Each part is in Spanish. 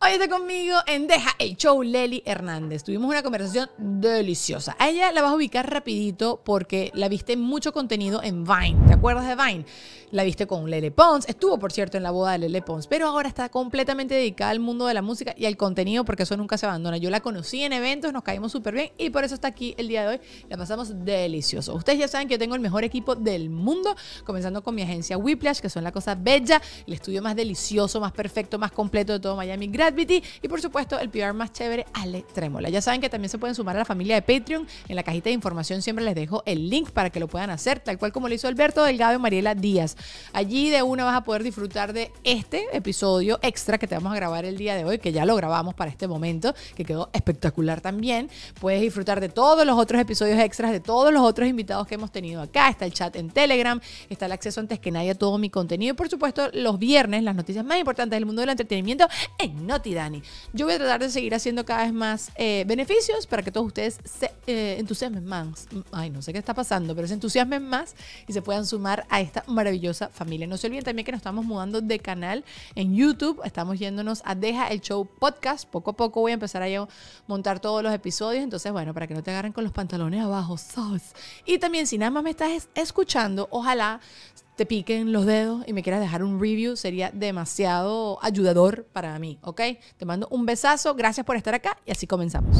Hoy está conmigo en Deja el Show Leli Hernández. Tuvimos una conversación deliciosa. A ella la vas a ubicar rapidito porque la viste mucho contenido en Vine. ¿Te acuerdas de Vine? La viste con Lele Pons. Estuvo, por cierto, en la boda de Lele Pons, pero ahora está completamente dedicada al mundo de la música y al contenido porque eso nunca se abandona. Yo la conocí en eventos, nos caímos súper bien y por eso está aquí el día de hoy. La pasamos delicioso. Ustedes ya saben que yo tengo el mejor equipo del mundo, comenzando con mi agencia Whiplash, que son la cosa bella, el estudio más delicioso, más perfecto, más completo de todo Miami. Gracias y por supuesto el PR más chévere, Ale Trémola. Ya saben que también se pueden sumar a la familia de Patreon. En la cajita de información siempre les dejo el link para que lo puedan hacer, tal cual como lo hizo Alberto Delgado y Mariela Díaz. Allí de una vas a poder disfrutar de este episodio extra que te vamos a grabar el día de hoy, que ya lo grabamos para este momento, que quedó espectacular también. Puedes disfrutar de todos los otros episodios extras, de todos los otros invitados que hemos tenido acá. Está el chat en Telegram, está el acceso antes que nadie a todo mi contenido y por supuesto los viernes las noticias más importantes del mundo del entretenimiento en no Dani. Yo voy a tratar de seguir haciendo cada vez más eh, beneficios para que todos ustedes se eh, entusiasmen más. Ay, no sé qué está pasando, pero se entusiasmen más y se puedan sumar a esta maravillosa familia. No se olviden también que nos estamos mudando de canal en YouTube. Estamos yéndonos a Deja el Show Podcast. Poco a poco voy a empezar a montar todos los episodios. Entonces, bueno, para que no te agarren con los pantalones abajo, sos. Y también, si nada más me estás escuchando, ojalá te piquen los dedos y me quieras dejar un review, sería demasiado ayudador para mí, ¿ok? Te mando un besazo, gracias por estar acá y así comenzamos.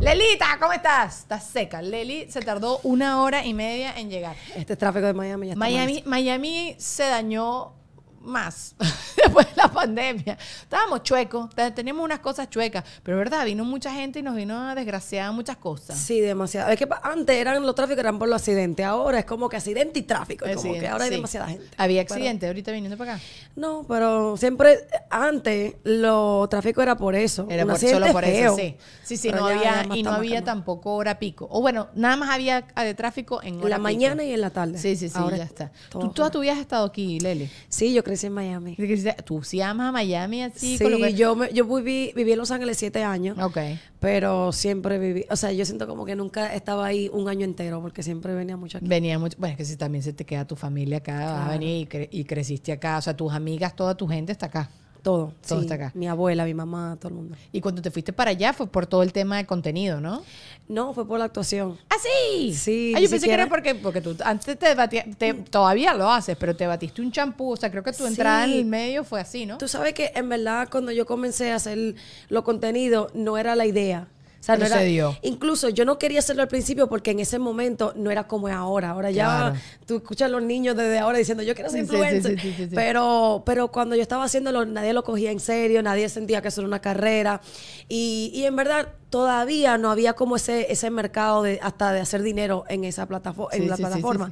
Lelita, ¿cómo estás? Estás seca. Leli se tardó una hora y media en llegar. Este tráfico de Miami ya está Miami, Miami se dañó más después de la pandemia. Estábamos chuecos, teníamos unas cosas chuecas, pero verdad, vino mucha gente y nos vino a desgraciar muchas cosas. Sí, demasiado. Es que antes eran los tráficos eran por los accidentes, ahora es como que accidente y tráfico, es como que ahora hay demasiada gente. Había accidentes ahorita viniendo para acá. No, pero siempre antes lo tráfico era por eso, era solo por eso, sí. Sí, sí, no había y no había tampoco hora pico. O bueno, nada más había ah, de tráfico en la mañana y en la tarde. Sí, sí, sí, ya está. Tú toda tu vida has estado aquí, Lele. Sí, yo creo crecí en Miami. Tú sí amas a Miami así. Sí, yo, viví, viví en Los Ángeles siete años. Ok. Pero siempre viví, o sea, yo siento como que nunca estaba ahí un año entero porque siempre venía mucho aquí. Venía mucho, bueno, es que si también se te queda tu familia acá, vas a venir y, y, creciste acá, o sea, tus amigas, toda tu gente está acá. Todo. Todo está acá. Mi abuela, mi mamá, todo el mundo. Y cuando te fuiste para allá fue por todo el tema de contenido, ¿no? No, fue por la actuación. ¿Ah, sí? Sí. Ah, yo pensé que era porque, porque tú antes te batías, te, todavía lo haces, pero te batiste un champú. O sea, creo que tu entrada en el medio fue así, ¿no? Tú sabes que en verdad cuando yo comencé a hacer los contenidos no era la idea. O sea, no era, Incluso yo no quería hacerlo al principio porque en ese momento no era como ahora. Ahora ya tú escuchas a los niños desde ahora diciendo yo quiero ser influencer. pero, pero cuando yo estaba haciéndolo, nadie lo cogía en serio, nadie sentía que eso era una carrera. Y, y en verdad todavía no había como ese, ese mercado de, hasta de hacer dinero en esa plataforma, en la plataforma.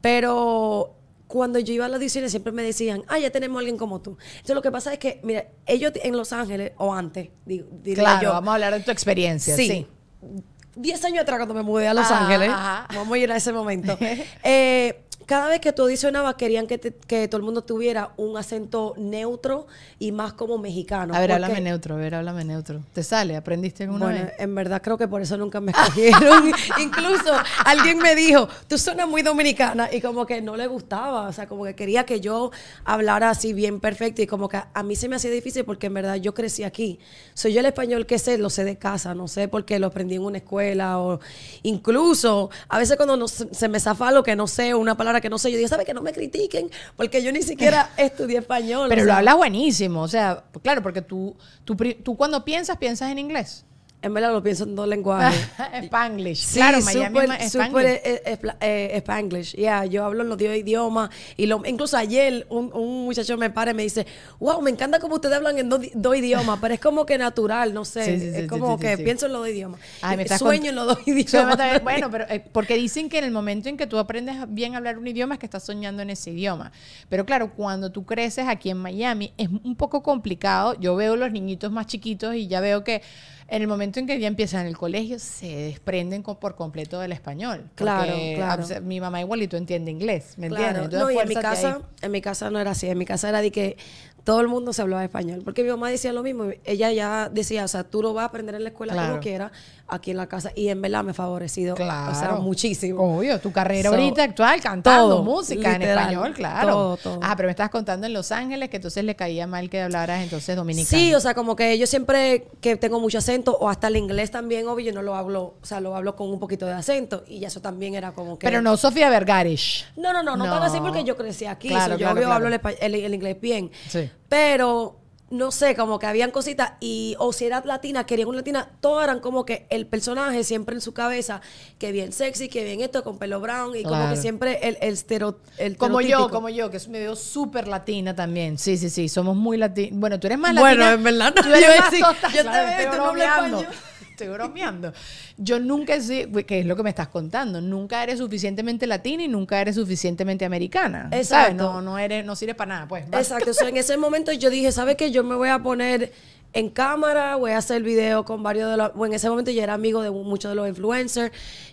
Pero cuando yo iba a las audiciones siempre me decían, ah, ya tenemos a alguien como tú. Entonces lo que pasa es que, mira, ellos en Los Ángeles, o antes, digo, claro, vamos a hablar de tu experiencia. Sí. Diez años atrás cuando me mudé a Los Ángeles, vamos a ir a ese momento. eh, cada vez que tú adicionabas querían que, que todo el mundo tuviera un acento neutro y más como mexicano. A ver, háblame neutro, a ver, háblame neutro. ¿Te sale? ¿Aprendiste alguna bueno, en verdad creo que por eso nunca me escogieron. Incluso alguien me dijo, tú suenas muy dominicana y como que no le gustaba, o sea, como que quería que yo hablara así bien perfecto y como que a mí se me hacía difícil porque en verdad yo crecí aquí. Soy yo el español que sé, lo sé de casa, no sé porque lo aprendí en una escuela o incluso a veces cuando se me zafa lo que no sé, una palabra que no sé. Yo dije ¿sabe que no me critiquen? Porque yo ni siquiera estudié español. Pero lo hablas buenísimo. O sea, claro, porque tú, tú, tú cuando piensas, piensas en inglés. En verdad lo pienso en dos lenguajes. Spanglish. claro, Miami es eh, eh, eh, Spanglish. Yeah, yo hablo en los dos idiomas. Y lo, incluso ayer un, muchacho me para y me dice, wow, me encanta cómo ustedes hablan en dos, idiomas, pero es como que natural, no sé. es como que pienso en los dos idiomas. Ay, me Sueño en los dos idiomas. bueno, pero porque dicen que en el momento en que tú aprendes bien a hablar un idioma es que estás soñando en ese idioma. Pero claro, cuando tú creces aquí en Miami es un poco complicado. Yo veo los niñitos más chiquitos y ya veo que en el momento en que ya empiezan el colegio, se desprenden por completo del español. Claro, claro. Mi mamá igualito entiende inglés, ¿me entiendes? No, y en mi, casa, en mi casa no era así. En mi casa era de que todo el mundo se hablaba español. Porque mi mamá decía lo mismo. Ella ya decía, o sea, tú lo vas a aprender en la escuela como quieras aquí en la casa y en verdad me ha favorecido. Claro. O sea, muchísimo. Obvio, tu carrera ahorita actual, cantando música en español, claro. Ah, pero me estás contando en Los Ángeles que entonces le caía mal que hablaras entonces dominicano. Sí, o sea, como que yo siempre que tengo mucho acento o hasta el inglés también, obvio, yo no lo hablo, o sea, lo hablo con un poquito de acento y eso también era como que... Pero no Sofía Vergarish. No, no, no, no, no. tan así porque yo crecí aquí, yo hablo el, el, inglés bien. Sí. Pero no sé, como que habían cositas y o si era latina, querían una latina, todos eran como que el personaje siempre en su cabeza, que bien sexy, que bien esto, con pelo brown y como que siempre el, el, estero, el Como yo, como yo, que me veo súper latina también. Sí, sí, sí, somos muy latinos. Bueno, tú eres más latina. Bueno, en verdad no. Tota, yo, te veo y tú no hablas estoy bromeando. Yo nunca que es lo que me estás contando, nunca eres suficientemente latina y nunca eres suficientemente americana. Exacto. No, no, eres, no sirves para nada, pues. Exacto. o sea, en ese momento yo dije, ¿sabes qué? Yo me voy a poner en cámara, voy a hacer video con varios de los... Bueno, en ese momento yo era amigo de muchos de los influencers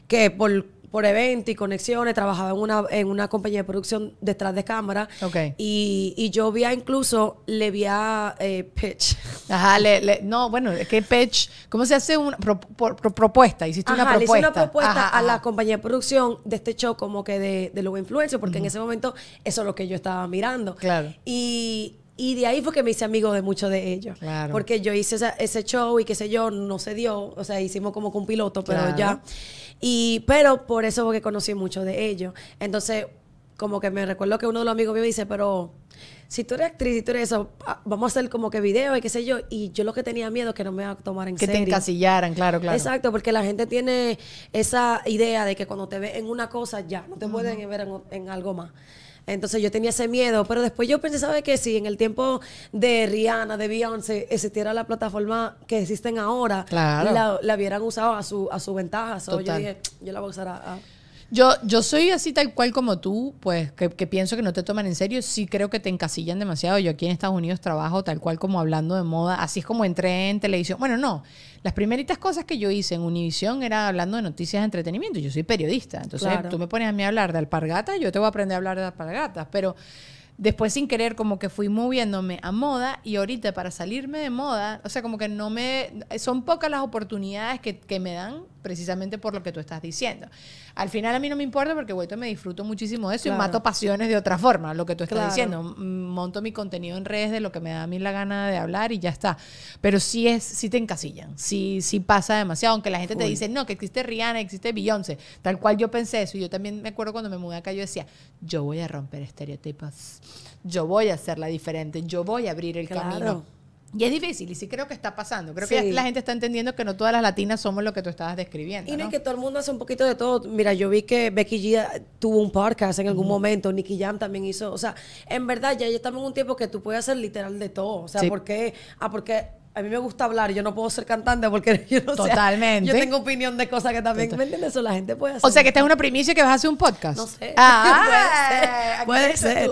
que por por eventos y conexiones, trabajaba en una, en una compañía de producción detrás de cámara. Y, y yo vi incluso, le vi a eh, pitch. Ajá, le, no, bueno, ¿qué que pitch, ¿cómo se hace una propuesta? Hiciste una propuesta. hice una propuesta a la compañía de producción de este show como que de, de los porque en ese momento eso es lo que yo estaba mirando. Claro. Y y de ahí fue que me hice amigo de muchos de ellos. Claro. Porque yo hice ese show y qué sé yo, no se dio. O sea, hicimos como con piloto, pero ya. Y, pero por eso porque conocí mucho de ellos. Entonces, como que me recuerdo que uno de los amigos me dice, pero si tú eres actriz, y tú eres eso, vamos a hacer como que video y qué sé yo. Y yo lo que tenía miedo es que no me iba a tomar en que serio. Que te encasillaran, claro, claro. Exacto, porque la gente tiene esa idea de que cuando te ve en una cosa ya, no te pueden ver en algo más. Entonces yo tenía ese miedo, pero después yo pensé, ¿sabes qué? Si en el tiempo de Rihanna, de Beyoncé, existiera la plataforma que existen ahora, claro. la, hubieran usado a su, a su ventaja. yo dije, yo la voy a usar a yo, yo soy así tal cual como tú, pues que, pienso que no te toman en serio. Sí creo que te encasillan demasiado. Yo aquí en Estados Unidos trabajo tal cual como hablando de moda. Así es como entré en televisión. Bueno, no. Las primeritas cosas que yo hice en Univisión era hablando de noticias de entretenimiento. Yo soy periodista. Entonces tú me pones a mí a hablar de alpargatas, yo te voy a aprender a hablar de alpargatas. Pero después sin querer como que fui moviéndome a moda y ahorita para salirme de moda, o sea, como que no me, son pocas las oportunidades que, me dan precisamente por lo que tú estás diciendo. Al final a mí no me importa porque, vuelto, me disfruto muchísimo de eso y mato pasiones de otra forma, lo que tú estás diciendo. Monto mi contenido en redes de lo que me da a mí la gana de hablar y ya está. Pero sí, es, sí te encasillan, sí, sí pasa demasiado, aunque la gente te dice, no, que existe Rihanna, existe Beyoncé, tal cual yo pensé eso y yo también me acuerdo cuando me mudé acá, yo decía, yo voy a romper estereotipos yo voy a hacerla diferente, yo voy a abrir el camino. Y es difícil, y sí creo que está pasando. Creo que la gente está entendiendo que no todas las latinas somos lo que tú estabas describiendo. Y no, Es que todo el mundo hace un poquito de todo. Mira, yo vi que Becky G ah, tuvo un podcast en algún momento, Nicky Jam también hizo. O sea, en verdad, ya, estamos en un tiempo que tú puedes hacer literal de todo. O sea, ¿por qué? Ah, porque a mí me gusta hablar, yo no puedo ser cantante porque yo no Totalmente. yo tengo opinión de cosas que también, ¿me entiendes? Eso la gente puede hacer. O sea, que esta es una primicia que vas a hacer un podcast. No sé. Ah, puede ser. Aquí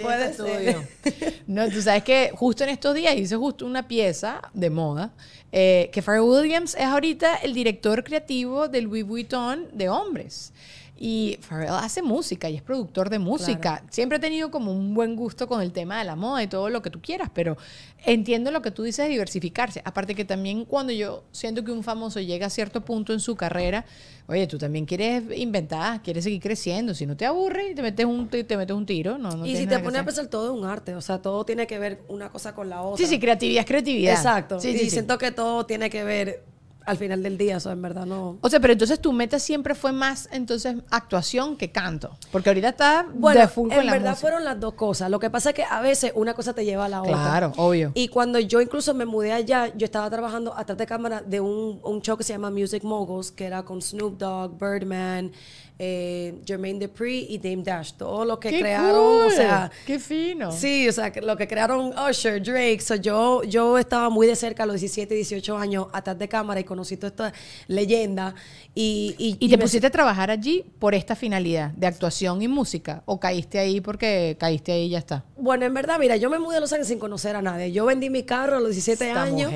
puede ser. Aquí no, tú sabes que justo en estos días hice justo una pieza de moda eh, que Pharrell Williams es ahorita el director creativo del Louis Vuitton de hombres. Y hace música y es productor de música. Siempre he tenido como un buen gusto con el tema de la moda y todo lo que tú quieras, pero entiendo lo que tú dices de diversificarse. Aparte que también cuando yo siento que un famoso llega a cierto punto en su carrera, oye, tú también quieres inventar, quieres seguir creciendo. Si no te aburre, te metes un, te, metes un tiro. No, y si te pone a pensar, todo es un arte. O sea, todo tiene que ver una cosa con la otra. Sí, sí, creatividad es creatividad. Exacto. Sí, sí, siento que todo tiene que ver al final del día, o sea, en verdad no. O sea, pero entonces tu meta siempre fue más entonces actuación que canto, porque ahorita está bueno, en la verdad fueron las dos cosas. Lo que pasa es que a veces una cosa te lleva a la otra. Claro, obvio. Y cuando yo incluso me mudé allá, yo estaba trabajando atrás de cámara de un, un show que se llama Music Moguls, que era con Snoop Dogg, Birdman, eh, Jermaine Dupri y Dame Dash. todos los que crearon, o sea... ¡Qué fino! Sí, o sea, lo que crearon Usher, Drake. yo, yo estaba muy de cerca a los 17, 18 años atrás de cámara y conocí toda esta leyenda. Y, y, te pusiste a trabajar allí por esta finalidad de actuación y música? ¿O caíste ahí porque caíste ahí y ya está? Bueno, en verdad, mira, yo me mudé a Los Ángeles sin conocer a nadie. Yo vendí mi carro a los 17 años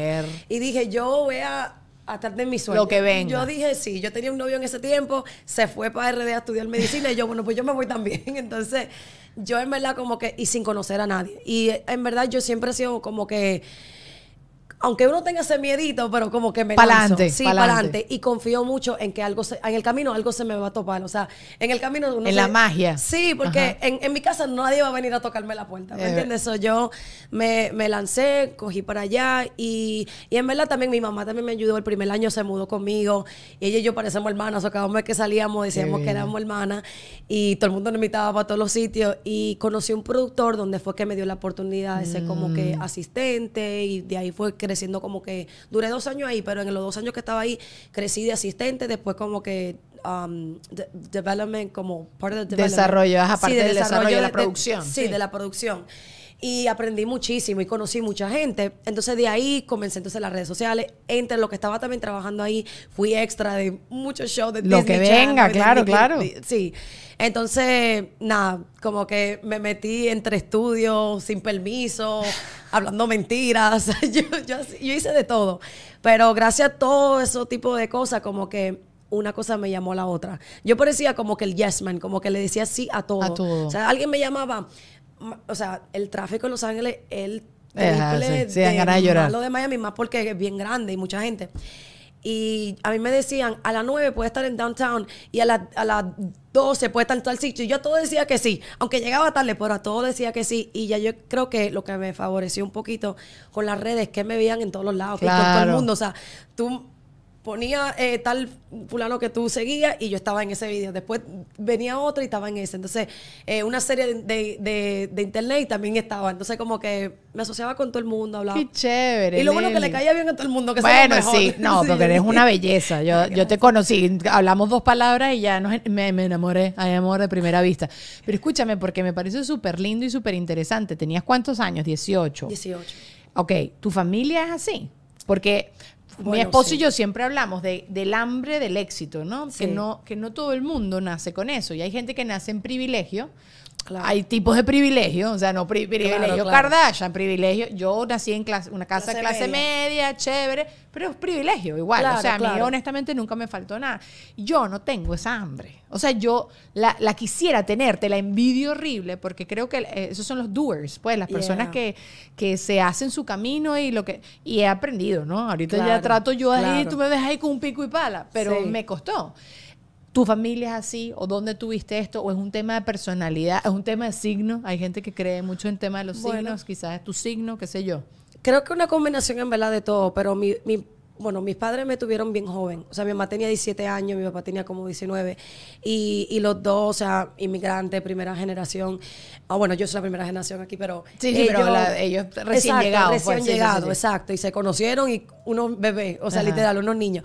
y dije, yo voy a hasta de mi sueño. Lo que venga. Yo dije, sí, yo tenía un novio en ese tiempo, se fue para RD a estudiar medicina y yo, bueno, pues yo me voy también. Entonces, yo en verdad como que, y sin conocer a nadie. Y en verdad yo siempre he sido como que aunque uno tenga ese miedito, pero como que me pa'lante, lanzo. Sí, adelante. Y confío mucho en que algo en el camino algo se me va a topar. O sea, en el camino uno En la magia. Sí, porque en, mi casa nadie va a venir a tocarme la puerta. ¿Me entiendes? yo me, lancé, cogí para allá y, y, en verdad también mi mamá también me ayudó. El primer año se mudó conmigo y ella y yo parecemos hermanas. O cada vez que salíamos decíamos que éramos hermanas y todo el mundo nos invitaba para todos los sitios. Y conocí un productor donde fue que me dio la oportunidad de ser como que mm. asistente y de ahí fue que creciendo como que duré dos años ahí, pero en los dos años que estaba ahí crecí de asistente, después como que um, development como parte del desarrollo, aparte del desarrollo, de, la producción. sí, de la producción y aprendí muchísimo y conocí mucha gente. Entonces de ahí comencé entonces las redes sociales. Entre lo que estaba también trabajando ahí, fui extra de muchos shows de Lo que venga, claro, claro. sí. Entonces, nada, como que me metí entre estudios sin permiso, hablando mentiras. yo, hice de todo. Pero gracias a todo ese tipo de cosas, como que una cosa me llamó a la otra. Yo parecía como que el yes man, como que le decía sí a todo. A todo. O sea, alguien me llamaba, o sea, el tráfico en Los Ángeles, el sí, de, ganas de llorar. Lo de Miami, más porque es bien grande y mucha gente. Y a mí me decían, a las 9 puede estar en downtown y a, las 12 puede estar en tal sitio. Y yo a todo decía que sí, aunque llegaba tarde, pero a todo decía que sí. Y ya yo creo que lo que me favoreció un poquito con las redes, que me veían en todos los lados, claro. que todo el mundo. O sea, tú ponía eh, tal fulano que tú seguías y yo estaba en ese vídeo. Después venía otro y estaba en ese. Entonces, eh, una serie de, internet y también estaba. Entonces, como que me asociaba con todo el mundo, hablaba. Qué chévere. Y lo bueno que le caía bien a todo el mundo, que Bueno, sí, no, porque eres una belleza. Yo, te conocí, hablamos dos palabras y ya no me, me, enamoré. Hay amor de primera vista. Pero escúchame, porque me parece súper lindo y súper interesante. ¿Tenías cuántos años? 18. 18. Ok, ¿tu familia es así? Porque mi esposo y yo siempre hablamos de, del hambre del éxito, ¿no? Que ¿no? Que no todo el mundo nace con eso. Y hay gente que nace en privilegio hay tipos de privilegio, o sea, no privilegio Kardashian, privilegio. Yo nací en clase, una casa de clase media. chévere, pero es privilegio igual. o sea, a mí honestamente nunca me faltó nada. Yo no tengo esa hambre. O sea, yo la, quisiera tener, te la envidio horrible, porque creo que eh, esos son los doers, pues, las personas que, que se hacen su camino y lo que. Y he aprendido, ¿no? Ahorita ya trato yo ahí, tú me ves ahí con un pico y pala, pero me costó tu familia es así, o dónde tuviste esto, o es un tema de personalidad, es un tema de signo. Hay gente que cree mucho en tema de los signos, quizás es tu signo, qué sé yo. Creo que una combinación en verdad de todo, pero mi, mi bueno, mis padres me tuvieron bien joven. O sea, mi mamá tenía 17 años, mi papá tenía como 19. Y, los dos, o sea, inmigrantes, primera generación. Ah, bueno, yo soy la primera generación aquí, pero. Sí, pero ellos recién llegados. Recién llegados, exacto. Y se conocieron y unos bebés, o sea, literal, unos niños.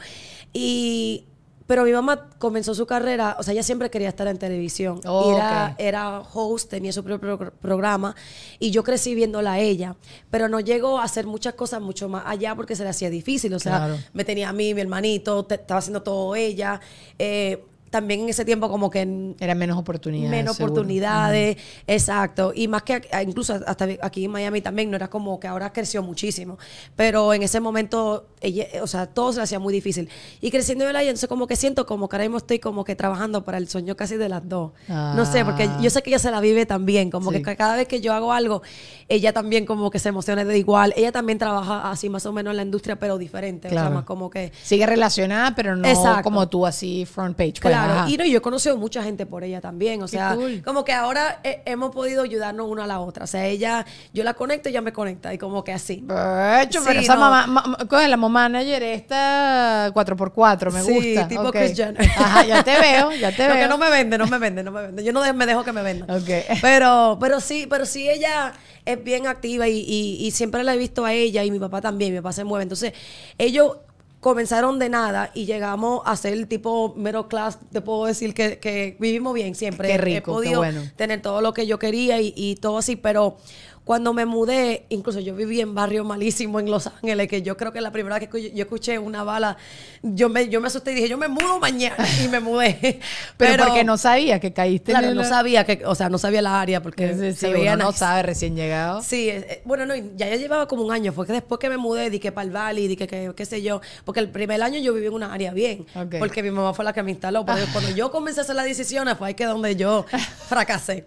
Y pero mi mamá comenzó su carrera, o sea, ella siempre quería estar en televisión. Oh, era, host, tenía su propio programa y yo crecí viéndola a ella, pero no llegó a hacer muchas cosas mucho más allá porque se le hacía difícil. O sea, me tenía a mí, mi hermanito, estaba haciendo todo ella. Eh, también en ese tiempo como que... Eran menos oportunidades. Menos oportunidades, exacto. Y más que incluso hasta aquí en Miami también, no era como que ahora creció muchísimo. Pero en ese momento, ella, o sea, todo se hacía muy difícil. Y creciendo en la entonces como que siento como que ahora mismo estoy como que trabajando para el sueño casi de las dos. No sé, porque yo ah. sé que ella se la vive también, como que cada vez que yo hago algo, ella también como que se emociona de igual. Ella también trabaja así más o menos en la industria, pero diferente. más como que... Sigue relacionada, pero no como tú así front page. Claro y yo he conocido mucha gente por ella también, o sea, como que ahora eh, hemos podido ayudarnos una a la otra, o sea, ella, yo la conecto, y ella me conecta, y como que así. pero esa mamá, con la mamá manager esta 4x4, me gusta. Sí, tipo okay. Jenner. Ajá, ya te veo, ya te veo. que no me vende, no me vende, no me vende, yo no me dejo que me venda. Ok. Pero, pero sí, pero sí ella es bien activa y, y, y siempre la he visto a ella y mi papá también, mi papá se mueve, entonces ellos comenzaron de nada y llegamos a ser tipo middle class. Te puedo decir que, que vivimos bien siempre. He podido tener todo lo que yo quería y, y todo así, pero cuando me mudé, incluso yo viví en barrio malísimo en Los Ángeles, que yo creo que la primera vez que yo escuché una bala, yo me, yo me asusté y dije, yo me mudo mañana y me mudé. Pero, porque no sabía que caíste claro, no sabía que, o sea, no sabía la área porque se veía no sabe recién llegado. Sí, eh, eh, bueno, no, ya, ya llevaba como un año, fue que después que me mudé, dije para el Valley, di que qué sé yo, porque el primer año yo viví en una área bien, porque mi mamá fue la que me instaló, pero cuando yo comencé a hacer las decisiones fue ahí que donde yo fracasé.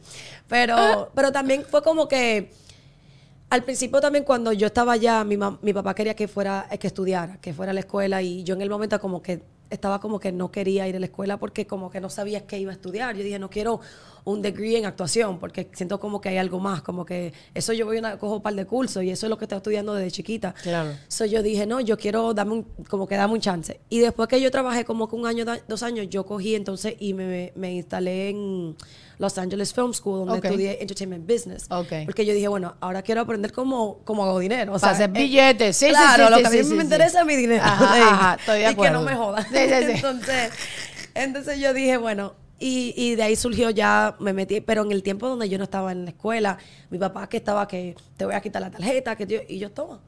Pero, pero también fue como que al principio también cuando yo estaba allá, mi, mi papá quería que fuera, eh, que estudiara, que fuera a la escuela y yo en el momento como que estaba como que no quería ir a la escuela porque como que no sabía qué iba a estudiar. Yo dije, no quiero un degree en actuación porque siento como que hay algo más, como que eso yo voy a cojo un par de cursos y eso es lo que estoy estudiando desde chiquita. Claro. yo dije, no, yo quiero darme un, como que dame un chance. Y después que yo trabajé como que un año, dos años, yo cogí entonces y me, me instalé en los Angeles Film School, donde estudié Entertainment Business. Porque yo dije, bueno, ahora quiero aprender cómo, cómo hago dinero. O sea, hacer eh, billetes, sí, claro, lo que a me interesa es mi dinero. Y que no me jodan. entonces, yo dije, bueno, y, de ahí surgió ya, me metí, pero en el tiempo donde yo no estaba en la escuela, mi papá que estaba que te voy a quitar la tarjeta, que y yo toma,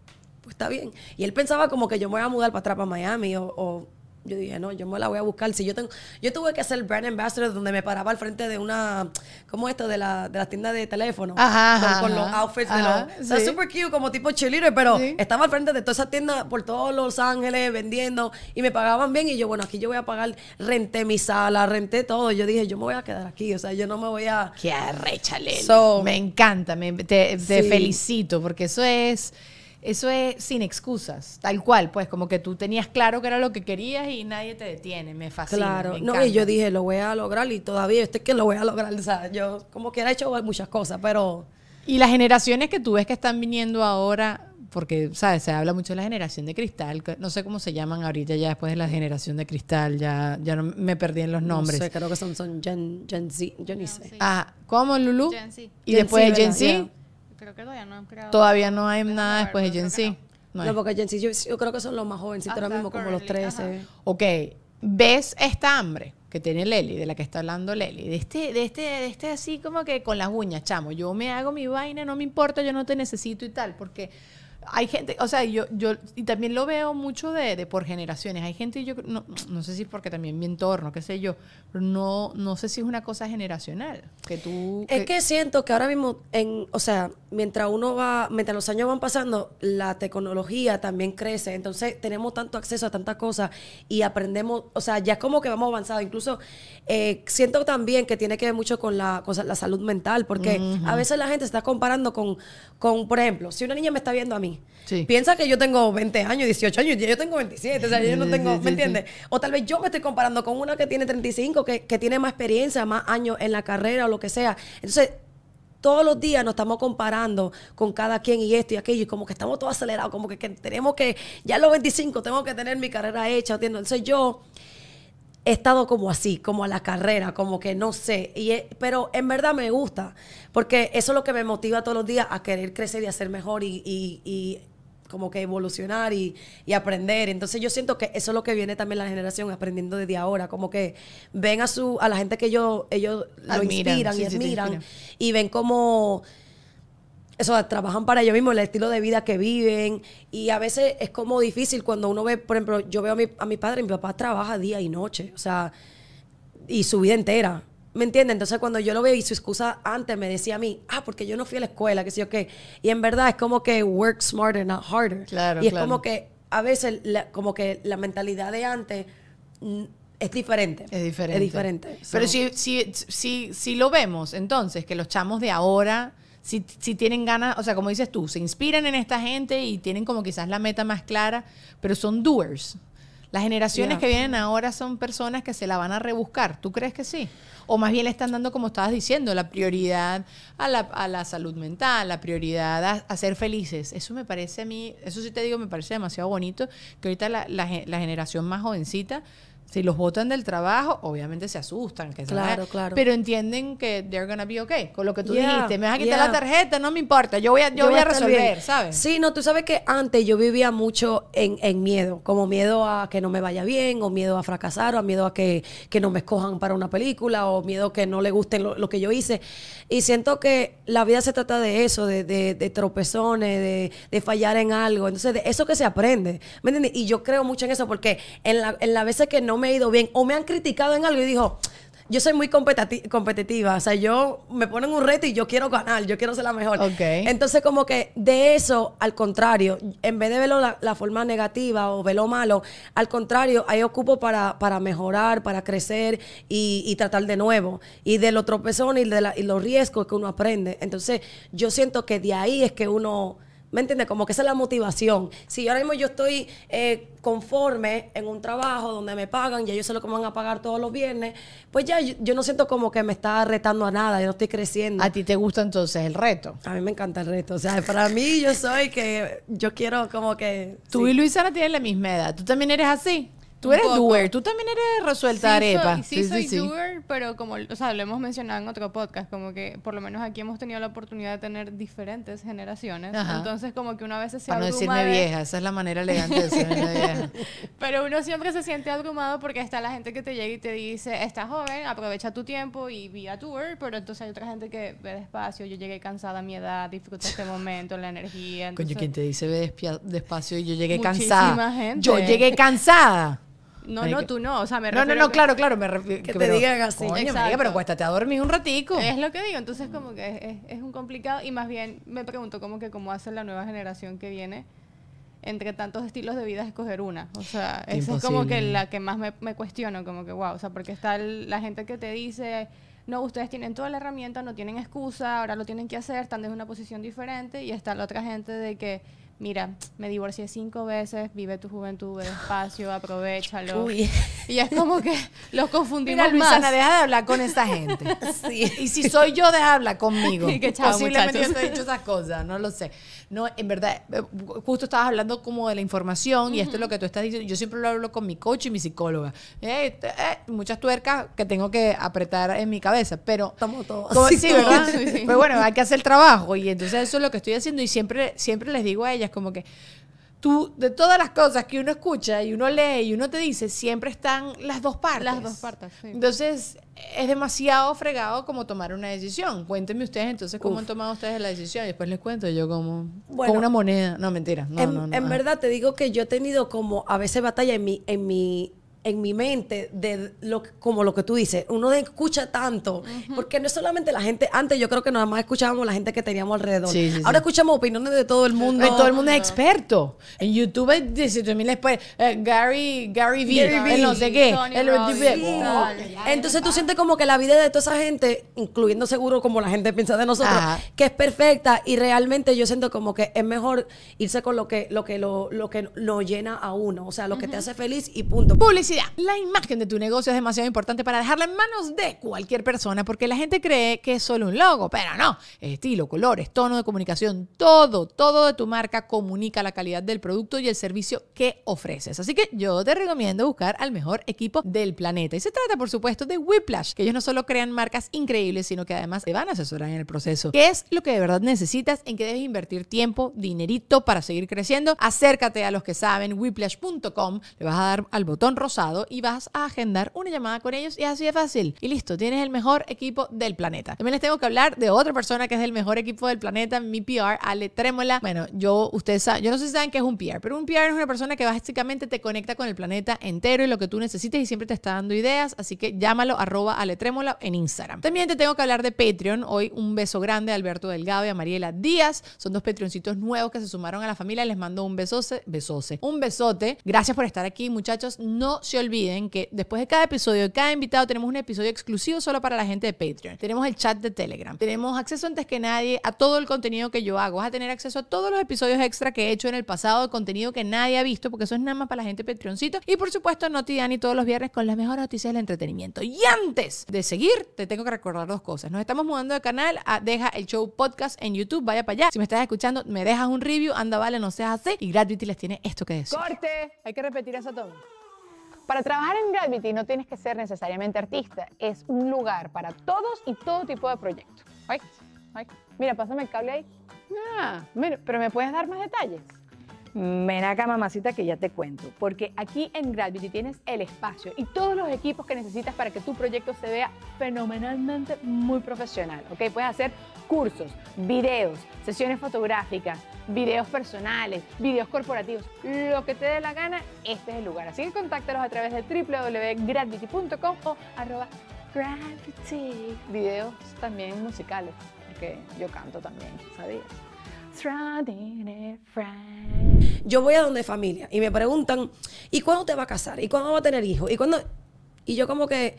pues está bien. Y él pensaba como que yo me voy a mudar para atrás, para Miami, o yo dije, no, yo me la voy a buscar. Si yo tengo, yo tuve que hacer brand ambassador donde me paraba al frente de una, ¿cómo esto? De la, de las tiendas de teléfono. Ajá, con, los outfits de los. súper cute, como tipo cheerleader, pero estaba al frente de toda esa tienda por todos Los Ángeles vendiendo y me pagaban bien. Y yo, bueno, aquí yo voy a pagar, renté mi sala, renté todo. Yo dije, yo me voy a quedar aquí. O sea, yo no me voy a. Qué arrecha, me encanta, me, te, felicito, porque eso es eso es sin excusas, tal cual, pues como que tú tenías claro que era lo que querías y nadie te detiene, me fascina. Claro, no, y yo dije, lo voy a lograr y todavía este que lo voy a lograr, o sea, yo como que he hecho muchas cosas, pero... Y las generaciones que tú ves que están viniendo ahora, porque, ¿sabes? Se habla mucho de la generación de cristal, no sé cómo se llaman ahorita ya después de la generación de cristal, ya, ya no, me perdí en los nombres. No sé, creo que son, son Gen, Z, yo ni sé. Ah, ¿cómo, Lulu? Gen Z. Y después de Gen Z creo que todavía no han creado. Todavía no hay nada después de Gen No, porque Gen yo, creo que son los más jóvenes, ahora mismo, como los 13. Ok, ¿ves esta hambre que tiene Leli, de la que está hablando Leli? De este, de este, de este así como que con las uñas, chamo, yo me hago mi vaina, no me importa, yo no te necesito y tal, porque hay gente, o sea, yo, yo y también lo veo mucho de, de por generaciones. Hay gente, yo no, no sé si es porque también mi entorno, qué sé yo, pero no, no sé si es una cosa generacional. Que tú. Es que, siento que ahora mismo, en, o sea, mientras uno va, mientras los años van pasando, la tecnología también crece. Entonces, tenemos tanto acceso a tantas cosas y aprendemos, o sea, ya como que vamos avanzando. Incluso eh, siento también que tiene que ver mucho con la, con la salud mental, porque a veces la gente se está comparando con, con, por ejemplo, si una niña me está viendo a mí Piensa que yo tengo 20 años, 18 años, y yo tengo 27, o sea, yo no tengo, ¿me entiendes? O tal vez yo me estoy comparando con una que tiene 35, que, tiene más experiencia, más años en la carrera o lo que sea. Entonces, todos los días nos estamos comparando con cada quien y esto y aquello, y como que estamos todos acelerados, como que, tenemos que, ya a los 25 tengo que tener mi carrera hecha, ¿entiendes? Entonces yo he estado como así, como a la carrera, como que no sé. Y pero en verdad me gusta, porque eso es lo que me motiva todos los días a querer crecer y hacer mejor y, como que evolucionar y, aprender. Entonces yo siento que eso es lo que viene también la generación aprendiendo desde ahora, como que ven a su a la gente que ellos ellos lo inspiran y admiran y ven como eso, trabajan para ellos mismos, el estilo de vida que viven. Y a veces es como difícil cuando uno ve, por ejemplo, yo veo a mi, a mi padre, mi papá trabaja día y noche, o sea, y su vida entera. ¿Me entiendes? Entonces cuando yo lo veo y su excusa antes me decía a mí, ah, porque yo no fui a la escuela, que sé yo qué. Y en verdad es como que work smarter, not harder. Claro, y es como que a veces como que la mentalidad de antes es diferente. Es diferente. Es diferente. Pero si, si, si, si lo vemos entonces, que los chamos de ahora si, tienen ganas, o sea, como dices tú, se inspiran en esta gente y tienen como quizás la meta más clara, pero son doers. Las generaciones que vienen ahora son personas que se la van a rebuscar. ¿Tú crees que sí? O más bien le están dando, como estabas diciendo, la prioridad a la, salud mental, la prioridad a, ser felices. Eso me parece a mí, eso sí te digo, me parece demasiado bonito que ahorita la generación más jovencita si los votan del trabajo, obviamente se asustan. Que claro, claro. Pero entienden que they're gonna be okay. Con lo que tú dijiste, me vas a quitar la tarjeta, no me importa, yo voy a, yo, voy, a resolver, ¿sabes? Sí, no, tú sabes que antes yo vivía mucho en, miedo, como miedo a que no me vaya bien, o miedo a fracasar, o miedo a que, no me escojan para una película, o miedo que no le guste lo, que yo hice. Y siento que la vida se trata de eso, de, tropezones, de, fallar en algo. Entonces, de eso que se aprende, ¿me entiendes? Y yo creo mucho en eso, porque en, la, en las veces que no me ha ido bien o me han criticado en algo y dijo, yo soy muy competitiva, o sea, yo me ponen un reto y yo quiero ganar, yo quiero ser la mejor. Entonces, como que de eso, al contrario, en vez de verlo la, forma negativa o verlo malo, al contrario, ahí ocupo para, mejorar, para crecer y, tratar de nuevo. Y de los tropezones y de y los riesgos que uno aprende. Entonces, yo siento que de ahí es que uno ¿Me entiendes? Como que esa es la motivación. Si ahora mismo yo estoy eh, conforme en un trabajo donde me pagan, y ellos sé lo que van a pagar todos los viernes, pues ya yo, no siento como que me está retando a nada, yo no estoy creciendo. ¿A ti te gusta entonces el reto? A mí me encanta el reto. O sea, para mí yo soy que yo quiero como que... Tú y Luisana tienen la misma edad. ¿Tú también eres así? Tú eres doer, tú también eres resuelta arepa. sí, sí, soy sí, doer, pero como, o sea, lo hemos mencionado en otro podcast, como que por lo menos aquí hemos tenido la oportunidad de tener diferentes generaciones. Entonces, como que una vez se Para no decirme vieja, esa es la manera elegante de decirme vieja. Pero uno siempre se siente abrumado porque está la gente que te llega y te dice, estás joven, aprovecha tu tiempo y vía tour, pero entonces hay otra gente que ve despacio, yo llegué cansada a mi edad, disfruta este momento, la energía. Entonces... Coño, quien te dice ve despacio y yo llegué Muchísima cansada. Gente. Yo llegué cansada. No, no, tú no. O sea, me refiero No, no, no, claro, claro. Me que, te digan así. pero cuéstate a dormir un ratico. Es lo que digo. Entonces, como que es, un complicado. Y más bien me pregunto como que cómo hace la nueva generación que viene entre tantos estilos de vida escoger una. O sea, esa es como que la que más me, cuestiono. Como que, wow. O sea, porque está la gente que te dice no, ustedes tienen toda la herramienta, no tienen excusa, ahora lo tienen que hacer, están desde una posición diferente, y está la otra gente de que mira, me divorcié cinco veces, vive tu juventud despacio, aprovechalo. Y es como que los confundimos mira, más. deja de hablar con esta gente. sí. Y si soy yo, deja de hablar conmigo. que Posiblemente yo te he dicho esas cosas, no lo sé. No, en verdad, eh, justo estabas hablando como de la información y esto es lo que tú estás diciendo. Yo siempre lo hablo con mi coach y mi psicóloga. Eh, este, eh, muchas tuercas que tengo que apretar en mi cabeza, pero... Estamos todos. así Pero bueno, hay que hacer el trabajo y entonces eso es lo que estoy haciendo y siempre, siempre les digo a ellas como que tú, de todas las cosas que uno escucha y uno lee y uno te dice, siempre están las dos partes. Las dos partes, sí. Entonces, es demasiado fregado como tomar una decisión. Cuéntenme ustedes entonces cómo han tomado ustedes la decisión y después les cuento yo como bueno, con una moneda. No, mentira. en, verdad te digo que yo he tenido como a veces batalla en mi, en mi en mi mente de lo como lo que tú dices, uno escucha tanto, porque no es solamente la gente, antes yo creo que nada más escuchábamos la gente que teníamos alrededor. Ahora escuchamos opiniones de todo el mundo. de todo el mundo es experto. En YouTube hay 17 mil después eh, Gary, Gary V, Gary no sé qué. Entonces tú sientes como que la vida de toda esa gente, incluyendo seguro como la gente piensa de nosotros, que es perfecta y realmente yo siento como que es mejor irse con lo que lo que lo, que lo llena a uno, o sea, lo que te hace feliz y punto. Publicidad la imagen de tu negocio es demasiado importante para dejarla en manos de cualquier persona porque la gente cree que es solo un logo, pero no. Estilo, colores, tono de comunicación, todo, todo de tu marca comunica la calidad del producto y el servicio que ofreces. Así que yo te recomiendo buscar al mejor equipo del planeta. Y se trata, por supuesto, de Whiplash, que ellos no solo crean marcas increíbles, sino que además te van a asesorar en el proceso. ¿Qué es lo que de verdad necesitas? ¿En que debes invertir tiempo, dinerito para seguir creciendo? Acércate a los que saben, whiplash.com, le vas a dar al botón rosado y vas a agendar una llamada con ellos y así de fácil. Y listo, tienes el mejor equipo del planeta. También les tengo que hablar de otra persona que es el mejor equipo del planeta, mi PR, Ale Trémola. Bueno, yo, ustedes saben, yo no sé si saben qué es un PR, pero un PR es una persona que básicamente te conecta con el planeta entero y lo que tú necesites y siempre te está dando ideas, así que llámalo arroba Ale Trémola en Instagram. También te tengo que hablar de Patreon. Hoy un beso grande a Alberto Delgado y a Mariela Díaz. Son dos Patreoncitos nuevos que se sumaron a la familia. Les mando un besose, besose, un besote. Gracias por estar aquí, muchachos. No se olviden que después de cada episodio, de cada invitado, tenemos un episodio exclusivo solo para la gente de Patreon. Tenemos el chat de Telegram. Tenemos acceso antes que nadie a todo el contenido que yo hago. Vas a tener acceso a todos los episodios extra que he hecho en el pasado, contenido que nadie ha visto, porque eso es nada más para la gente de Patreoncito. Y por supuesto, Noti Dani todos los viernes con las mejores noticias del entretenimiento. Y antes de seguir, te tengo que recordar dos cosas. Nos estamos mudando de canal a Deja el Show Podcast en YouTube. Vaya para allá. Si me estás escuchando, me dejas un review. Anda, vale, no seas así. Y Gratuity les tiene esto que decir. ¡Corte! Hay que repetir eso todo. Para trabajar en Gravity no tienes que ser necesariamente artista, es un lugar para todos y todo tipo de proyectos. Ay, ay. Mira, pásame el cable ahí. Ah, mira, pero ¿me puedes dar más detalles? Ven acá, mamacita, que ya te cuento. Porque aquí en Gravity tienes el espacio y todos los equipos que necesitas para que tu proyecto se vea fenomenalmente muy profesional. ¿ok? Puedes hacer cursos, videos, sesiones fotográficas, videos personales, videos corporativos, lo que te dé la gana, este es el lugar. Así que contáctalos a través de www.gravity.com o arroba gravity. Videos también musicales, porque yo canto también, ¿sabías? Yo voy a donde familia y me preguntan, ¿y cuándo te va a casar? ¿Y cuándo va a tener hijos? ¿Y Y yo como que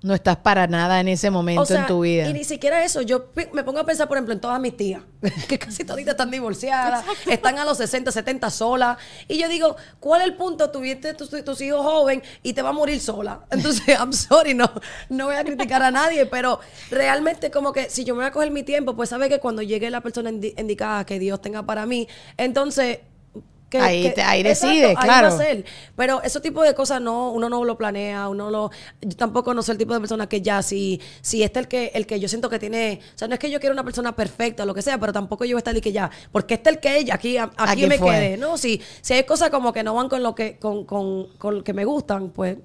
no estás para nada en ese momento en tu vida. Y ni siquiera eso. Yo me pongo a pensar, por ejemplo, en todas mis tías, que casi todas están divorciadas, están a los 60, 70 solas. Y yo digo, ¿cuál es el punto? Tuviste tus, hijos joven y te va a morir sola. Entonces, I'm sorry, no, no voy a criticar a nadie, pero realmente como que si yo me voy a coger mi tiempo, pues sabe que cuando llegue la persona indicada que Dios tenga para mí, entonces ahí, decide, claro. Pero ese tipo de cosas no, uno no lo planea, uno lo. Yo tampoco no soy el tipo de persona que ya, si, si este es el que, el que yo siento que tiene. O sea, no es que yo quiera una persona perfecta o lo que sea, pero tampoco yo voy a estar y que ya, porque este es el que ella, aquí, aquí, me quede. ¿no? Si, si hay cosas como que no van con lo que, con, con, con, que me gustan, pues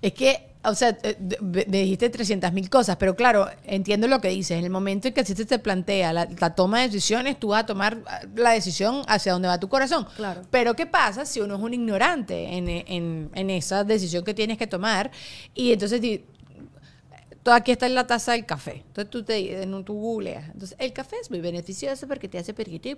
es que, o sea, eh, me dijiste 300 mil cosas, pero claro, entiendo lo que dices. En el momento en que así te plantea la, toma de decisiones, tú vas a tomar ah, la decisión hacia dónde va tu corazón. Claro. Pero ¿qué pasa si uno es un ignorante en, esa decisión que tienes que tomar? Y entonces aquí está en la taza del café. Entonces tú te tú googleas. Entonces el café es muy beneficioso porque te hace perquitir,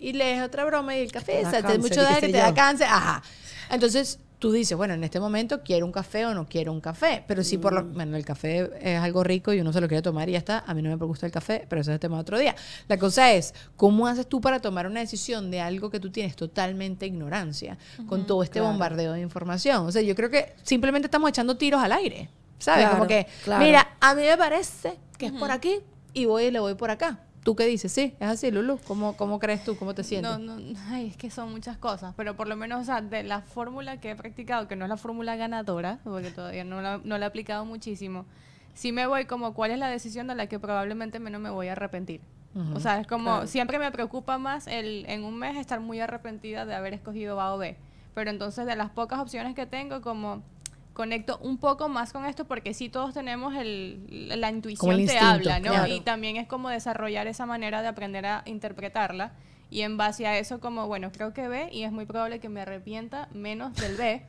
y lees otra broma y el café te mucho daño, te da cáncer. Ajá. Entonces tú dices, bueno, en este momento quiero un café o no quiero un café, pero si por lo, menos mm. el café es algo rico y uno se lo quiere tomar y ya está, a mí no me gusta el café, pero eso es tema de otro día. La cosa es, ¿cómo haces tú para tomar una decisión de algo que tú tienes totalmente ignorancia con todo este bombardeo de información? O sea, yo creo que simplemente estamos echando tiros al aire, ¿sabes? Como que, mira, a mí me parece que es por aquí y voy y le voy por acá. ¿Tú qué dices? Sí, es así, Lulu. ¿Cómo, cómo crees tú? ¿Cómo te sientes? No, no, ay, es que son muchas cosas, pero por lo menos, o sea, de la fórmula que he practicado, que no es la fórmula ganadora, porque todavía no la, no he aplicado muchísimo, sí me voy como cuál es la decisión de la que probablemente menos me voy a arrepentir. o sea, es como, siempre me preocupa más el, en un mes estar muy arrepentida de haber escogido A o B. Pero entonces de las pocas opciones que tengo, como conecto un poco más con esto porque sí todos tenemos el, la intuición el habla, Y también es como desarrollar esa manera de aprender a interpretarla y en base a eso como, bueno, creo que ve y es muy probable que me arrepienta menos del B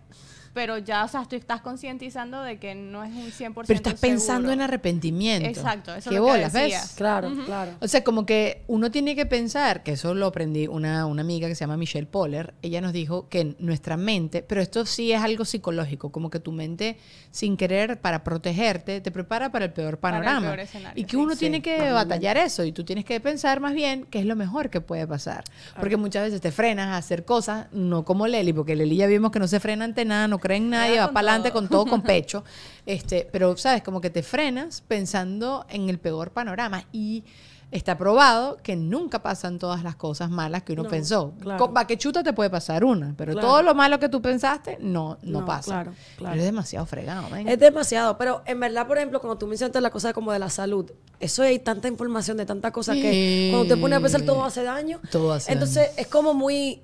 pero ya, o sea, tú estás concientizando de que no es un 100% Pero estás pensando en arrepentimiento. Exacto, eso es lo bolas, ¿ves? Claro, claro. O sea, como que uno tiene que pensar, que eso lo aprendí una, una amiga que se llama Michelle Poller, ella nos dijo que nuestra mente, pero esto sí es algo psicológico, como que tu mente, sin querer, para protegerte, te prepara para el peor panorama. y que uno tiene que batallar eso y tú tienes que pensar más bien qué es lo mejor que puede pasar. Porque muchas veces te frenas a hacer cosas, no como Leli, porque Leli ya vimos que no se frena ante nada, no creen nadie, va para adelante con todo con pecho. Este, pero, ¿sabes? Como que te frenas pensando en el peor panorama. Y está probado que nunca pasan todas las cosas malas que uno pensó. Va que chuta te puede pasar una, pero todo lo malo que tú pensaste no, no, pasa. pero es demasiado fregado. Es demasiado, pero en verdad, por ejemplo, cuando tú me mencionaste la cosa como de la salud, eso hay tanta información de tantas cosas que cuando te pones a pensar todo hace daño. Todo hace Entonces es como muy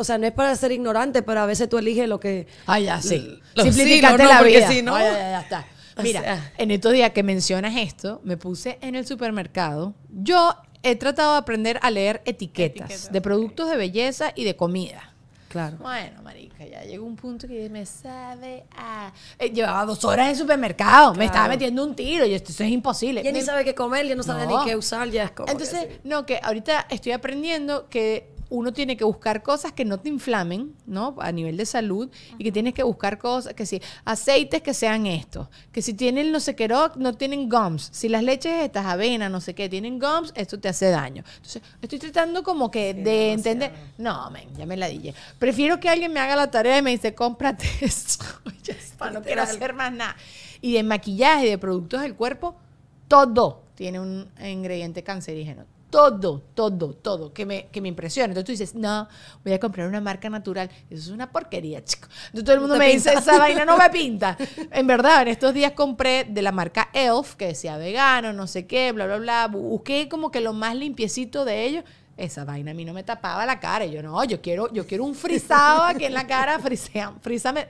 o sea, no es para ser ignorante, pero a veces tú eliges lo que. Ah, ya, sí. Simplificaste la vida. Sí, ya, está. Mira, en estos días que mencionas esto, me puse en el supermercado. Yo he tratado de aprender a leer etiquetas de productos de belleza y de comida. Claro. Bueno, marica, ya llegó un punto que me sabe a... Eh, llevaba dos horas en el supermercado, me estaba metiendo un tiro y esto, es imposible. Ya ni sabe qué comer, ya no sabe ni qué usar, ya es como... Entonces, no, que ahorita estoy aprendiendo que uno tiene que buscar cosas que no te inflamen, ¿no? A nivel de salud y que tienes que buscar cosas, que si aceites que sean estos, que si tienen no sé qué, no tienen gums, si las leches estas, avena, no sé qué, tienen gums, esto te hace daño. Entonces, estoy tratando como que de entender, no, men, ya me la dije. Prefiero que alguien me haga la tarea y me dice, cómprate esto, para no quiero hacer más nada. Y de maquillaje, de productos del cuerpo, todo tiene un ingrediente cancerígeno todo, todo, todo, que me, que me impresiona. Entonces tú dices, no, voy a comprar una marca natural. Eso es una porquería, chico. Entonces todo el mundo me dice, esa vaina no me pinta. en verdad, en estos días compré de la marca ELF, que decía vegano, no sé qué, bla, bla, bla. Busqué como que lo más limpiecito de ellos. Esa vaina a mí no me tapaba la cara. yo, no, yo quiero, yo quiero un frisado aquí en la cara. Friseame, friseame,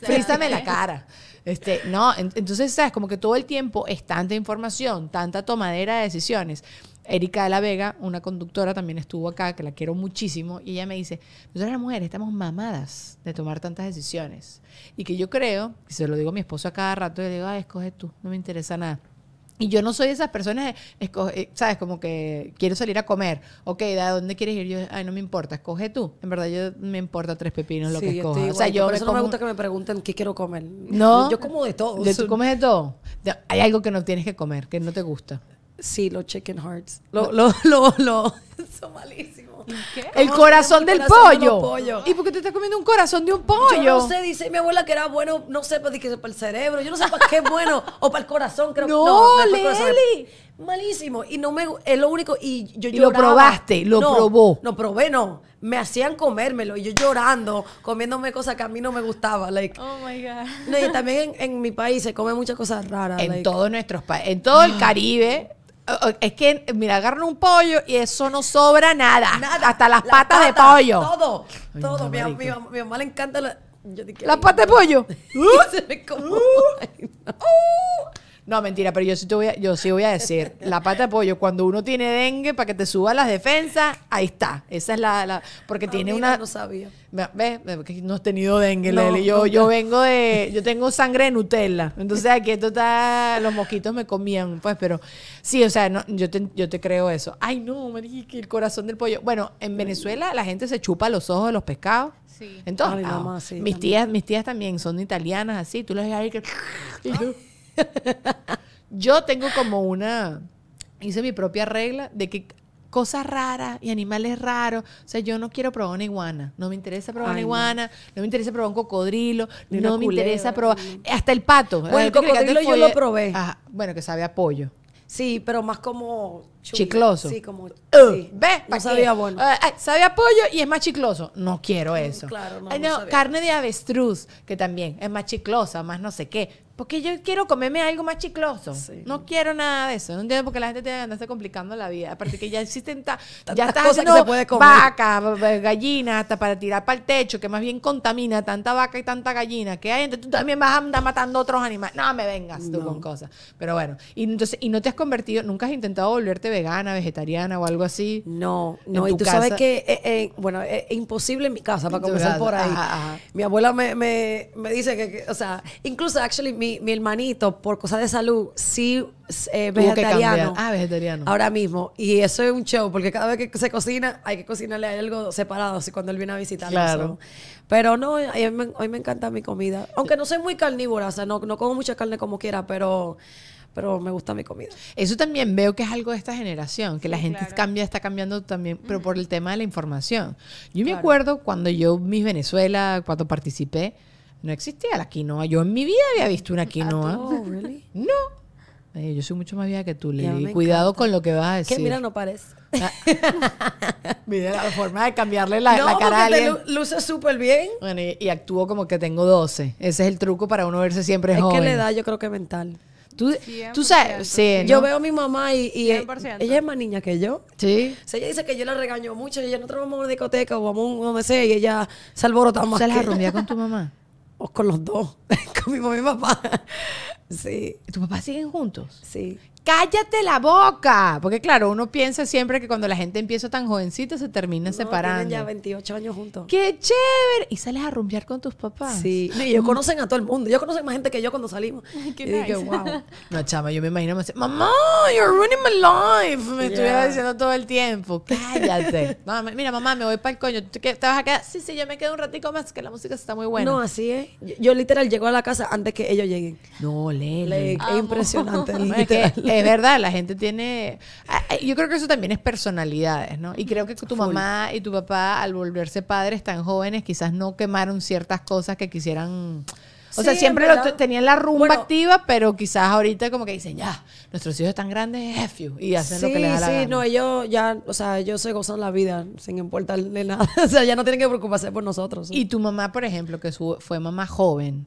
friseame, la cara. Este, no, entonces, ¿sabes? Como que todo el tiempo es tanta información, tanta tomadera de decisiones Erika de la Vega, una conductora, también estuvo acá, que la quiero muchísimo, y ella me dice, nosotros las mujeres estamos mamadas de tomar tantas decisiones. Y que yo creo, y se lo digo a mi esposo a cada rato, yo le digo, ah, escoge tú, no me interesa nada. Y yo no soy de esas personas, eh, ¿sabes? Como que quiero salir a comer. Ok, ¿de dónde quieres ir? Yo, ay, no me importa, escoge tú. En verdad, yo me importa tres pepinos lo que escoja. o sea, yo por eso no me gusta que me pregunten qué quiero comer. No. Yo como de todo. ¿Tú comes de todo? Hay algo que no tienes que comer, que no te gusta. Sí, los chicken hearts. Lo, lo, lo, lo. Son malísimos. El corazón del pollo. ¿Y por qué te estás comiendo un corazón de un pollo? Yo no sé, dice mi abuela que era bueno, no sé, para, pues, para el cerebro, yo no sé para qué es bueno, o para el corazón, creo no, no, no Malísimo. Y no me, es lo único, y yo y lo probaste, lo probó. No, probé, no. Me hacían comérmelo, y yo llorando, comiéndome cosas que a mí no me gustaba. Like. Oh, my God. No, y también en, mi país se come muchas cosas raras. En todos nuestros países, en todo el Caribe es que, mira, agarran un pollo y eso no sobra nada. hasta las patas de pollo. Todo, todo. Mi, mamá, le encanta la... Yo dije, de pollo? se me como... Uh. Uh. No, mentira, pero yo sí, te voy a, yo sí voy a decir, la pata de pollo, cuando uno tiene dengue para que te suba las defensas, ahí está. Esa es la... porque tiene una... No sabía. ¿Ves? No has tenido dengue, no, Yo, yo vengo de... Yo tengo sangre de Nutella. Entonces aquí esto está... Los mosquitos me comían, pues, pero... Sí, o sea, no, yo, te, yo te creo eso. Ay, no, que el corazón del pollo. Bueno, en Venezuela la gente se chupa los ojos de los pescados. Sí. Entonces, mis, tías, mis tías también son italianas, así. Tú le ves ahí que... Ah. Yo tengo como una, hice mi propia regla de que cosas raras y animales raros. O sea, yo no quiero probar una iguana. No me interesa probar una iguana, no. me interesa probar un cocodrilo, no me interesa probar. Hasta el pato. Bueno, el cocodrilo yo lo probé. bueno, que sabe a pollo. Sí, pero más como chicloso. Sí, como. ¿Ves? No sabía bueno. Ah, ah, sabe a pollo y es más chicloso. No quiero mm, eso. Claro, no, ah, carne de avestruz, que también es más chiclosa, más no sé qué. Porque yo quiero comerme algo más chicloso. No quiero nada de eso. No entiendo por la gente tiene que andarse complicando la vida. Aparte que ya existen ta, ya que se puede comer. vaca, gallina, hasta para tirar para el techo, que más bien contamina tanta vaca y tanta gallina que hay. Entonces tú también vas a andar matando otros animales. No me vengas tú con cosas. Pero bueno, y entonces, y no te has convertido, nunca has intentado volverte vegana, vegetariana o algo así. No, no, y tú sabes que, eh, eh, bueno, eh, es imposible en mi casa, para comenzar por ahí. Mi abuela me, me, dice que, o sea, incluso actually mi mi, hermanito, por cosas de salud, sí eh, vegetariano. Ah, vegetariano. Ahora mismo. Y eso es un show, porque cada vez que se cocina, hay que cocinarle algo separado, así cuando él viene a visitarnos. Claro. Pero no, hoy me, me, encanta mi comida. Aunque no soy muy carnívora, o sea, no, no como mucha carne como quiera, pero pero me gusta mi comida. Eso también veo que es algo de esta generación, que la gente cambia, está cambiando también, pero por el tema de la información. Yo me acuerdo cuando yo, mis Venezuela, cuando participé, no existía la quinoa. Yo en mi vida había visto una quinoa. Oh, no. Eh, yo soy mucho más vieja que tú, Lili. Cuidado con lo que vas a decir. Que mira, no parece. Ah. mira la forma de cambiarle la, cara a alguien. Te luce súper bien. Bueno, y, actúo como que tengo 12. Ese es el truco para uno verse siempre joven. Es que la edad yo creo que es mental. Tú, sabes, sí, yo veo a mi mamá y, e, ella es más niña que yo. Sí. O sea, ella dice que yo la regaño mucho. Y ella, no vamos en una discoteca o vamos a un donde y ella se alborota más. ¿Se la con tu mamá? con los dos, con mi mamá y papá. Sí. ¿Tus papás siguen juntos? Sí cállate la boca. Porque claro, uno piensa siempre que cuando la gente empieza tan jovencita se termina separando. ya 28 años juntos. ¡Qué chévere! Y sales a rumbear con tus papás. Sí, y ellos conocen a todo el mundo. Ellos conocen más gente que yo cuando salimos. Qué y No, chama, yo me imagino, mamá, you're ruining my life. Me estuviera diciendo todo el tiempo, cállate. no, mira, mamá, me voy para el coño. ¿Tú ¿Te vas a quedar? Sí, sí, yo me quedo un ratico más, que la música está muy buena. No, así es. Yo, literal llego a la casa antes que ellos lleguen. No, Lele. Le, es impresionante. es verdad, la gente tiene... Ah, eh, yo creo que eso también es personalidades, ¿no? Y creo que tu mamá y tu papá, al volverse padres tan jóvenes, quizás no quemaron ciertas cosas que quisieran... O sea, siempre lo tenían la rumba activa, pero quizás ahorita como que dicen, ya, nuestros hijos están grandes, eh, y hacen lo que les da la Sí, no, ellos ya, o sea, ellos se gozan la vida sin importarle nada. o sea, ya no tienen que preocuparse por nosotros. Y tu mamá, por ejemplo, que su, fue mamá joven,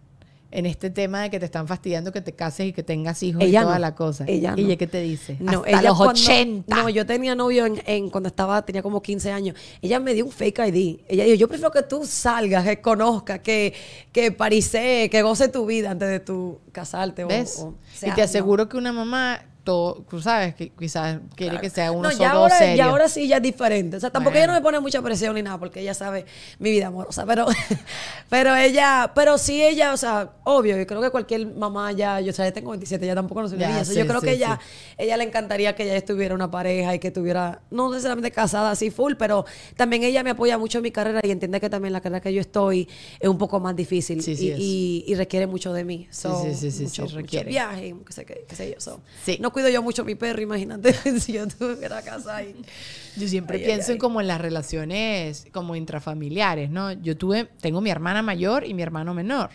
en este tema de que te están fastidiando que te cases y que tengas hijos y toda la cosa. Ella ¿Y qué te dice? No, los No, yo tenía novio en, cuando estaba, tenía como 15 años. Ella me dio un fake ID. Ella dijo, yo prefiero que tú salgas, que conozcas, que, que que goce tu vida antes de tu casarte. ¿Ves? y te aseguro que una mamá tú sabes, que quizás quiere que sea uno no, solo ahora, Ya ahora sí, ya es diferente. O sea, tampoco ella no me pone mucha presión ni nada, porque ella sabe mi vida amorosa. Pero, pero ella, pero sí ella, o sea, obvio, yo creo que cualquier mamá ya, yo, ya tengo 27, ya tampoco no soy niña. yo creo que ella, ella le encantaría que ella estuviera una pareja y que estuviera, no necesariamente casada así full, pero también ella me apoya mucho en mi carrera y entiende que también la carrera que yo estoy es un poco más difícil y, requiere mucho de mí. Sí, sí, sí, sí, mucho, requiere. Mucho viaje, sé, yo. Sí. no cuido yo mucho a mi perro, imagínate si yo tuviera casa ahí. Yo siempre pienso como en las relaciones como intrafamiliares, ¿no? Yo tuve, tengo mi hermana mayor y mi hermano menor.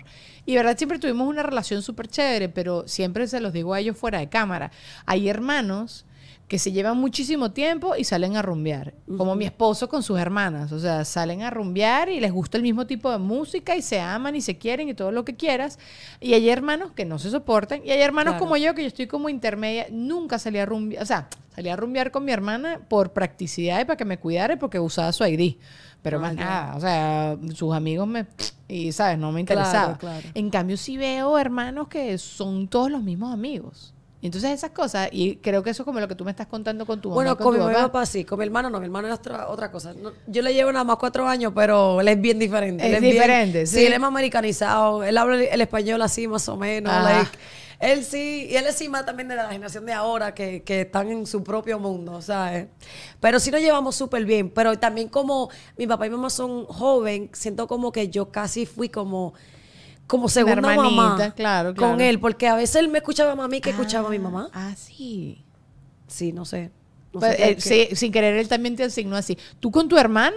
Y verdad, siempre tuvimos una relación súper chévere, pero siempre se los digo a ellos fuera de cámara. Hay hermanos que se llevan muchísimo tiempo y salen a rumbear, como mi esposo con sus hermanas, o sea, salen a rumbear y les gusta el mismo tipo de música y se aman y se quieren y todo lo que quieras. Y hay hermanos que no se soportan y hay hermanos como yo que yo estoy como intermedia, nunca salí a rumbear, o sea, salí a rumbear con mi hermana por practicidad y para que me cuidara porque usaba su ID, pero más nada, o sea, sus amigos me y sabes, no me interesaba. En cambio sí veo hermanos que son todos los mismos amigos. Y entonces esas cosas, y creo que eso es como lo que tú me estás contando con tu mamá. Bueno, con, mi papá sí, con mi hermano no, mi hermano es otra, otra cosa. yo le llevo nada más cuatro años, pero él es bien diferente. Es, diferente, sí. Sí, él es más americanizado, él habla el español así más o menos. él sí, y él es más también de la generación de ahora, que, que están en su propio mundo, ¿sabes? Pero sí nos llevamos súper bien, pero también como mi papá y mi mamá son joven, siento como que yo casi fui como como segunda mamá claro, con él, porque a veces él me escuchaba a mí que escuchaba a mi mamá. Ah, ah sí. Sí, no sé. Pues, eh, sin querer, él también te asignó así. ¿Tú con tu hermano?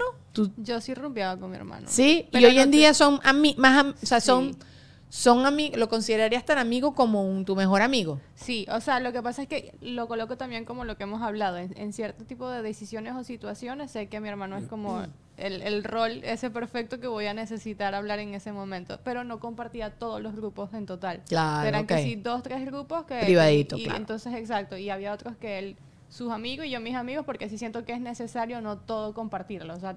Yo sí rompía con mi hermano. Sí, y hoy en día son a mí más, o sea, son a mí lo considerarías tan amigo como un, tu mejor amigo. Sí, o sea, lo que pasa es que lo coloco también como lo que hemos hablado, en cierto tipo de decisiones o situaciones, sé que mi hermano es como mm el, el, rol ese perfecto que voy a necesitar hablar en ese momento. Pero no compartía todos los grupos en total. Claro. Eran que dos, tres grupos que. Entonces, exacto. Y había otros que él sus amigos y yo mis amigos porque sí siento que es necesario no todo compartirlo, o sea,